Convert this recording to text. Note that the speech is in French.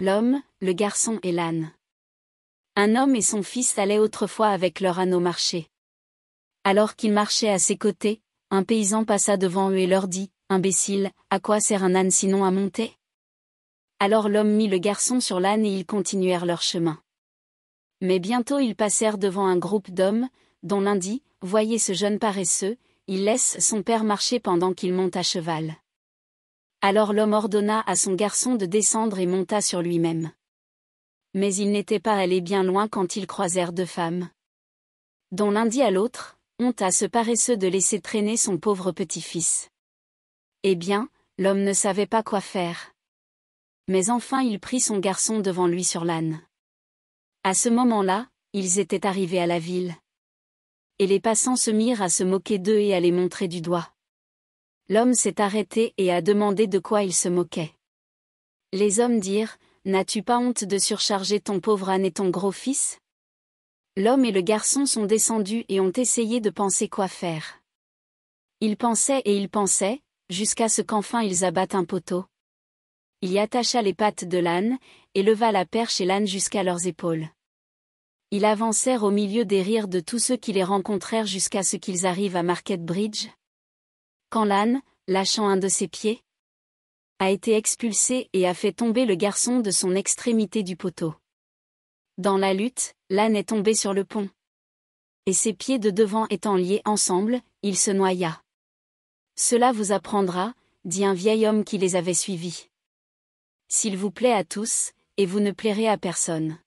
l'homme, le garçon et l'âne. Un homme et son fils allaient autrefois avec leur âne au marché. Alors qu'ils marchaient à ses côtés, un paysan passa devant eux et leur dit, Imbécile, à quoi sert un âne sinon à monter Alors l'homme mit le garçon sur l'âne et ils continuèrent leur chemin. Mais bientôt ils passèrent devant un groupe d'hommes, dont l'un dit, Voyez ce jeune paresseux, il laisse son père marcher pendant qu'il monte à cheval. Alors l'homme ordonna à son garçon de descendre et monta sur lui-même. Mais il n'était pas allé bien loin quand ils croisèrent deux femmes. Dont l'un dit à l'autre, honte à ce paresseux de laisser traîner son pauvre petit-fils. Eh bien, l'homme ne savait pas quoi faire. Mais enfin il prit son garçon devant lui sur l'âne. À ce moment-là, ils étaient arrivés à la ville. Et les passants se mirent à se moquer d'eux et à les montrer du doigt. L'homme s'est arrêté et a demandé de quoi il se moquait. Les hommes dirent, N'as-tu pas honte de surcharger ton pauvre âne et ton gros-fils L'homme et le garçon sont descendus et ont essayé de penser quoi faire. Ils pensaient et ils pensaient, jusqu'à ce qu'enfin ils abattent un poteau. Il y attacha les pattes de l'âne, et leva la perche et l'âne jusqu'à leurs épaules. Ils avancèrent au milieu des rires de tous ceux qui les rencontrèrent jusqu'à ce qu'ils arrivent à Market Bridge, quand l'âne, lâchant un de ses pieds, a été expulsé et a fait tomber le garçon de son extrémité du poteau. Dans la lutte, l'âne est tombé sur le pont. Et ses pieds de devant étant liés ensemble, il se noya. Cela vous apprendra, dit un vieil homme qui les avait suivis. S'il vous plaît à tous, et vous ne plairez à personne.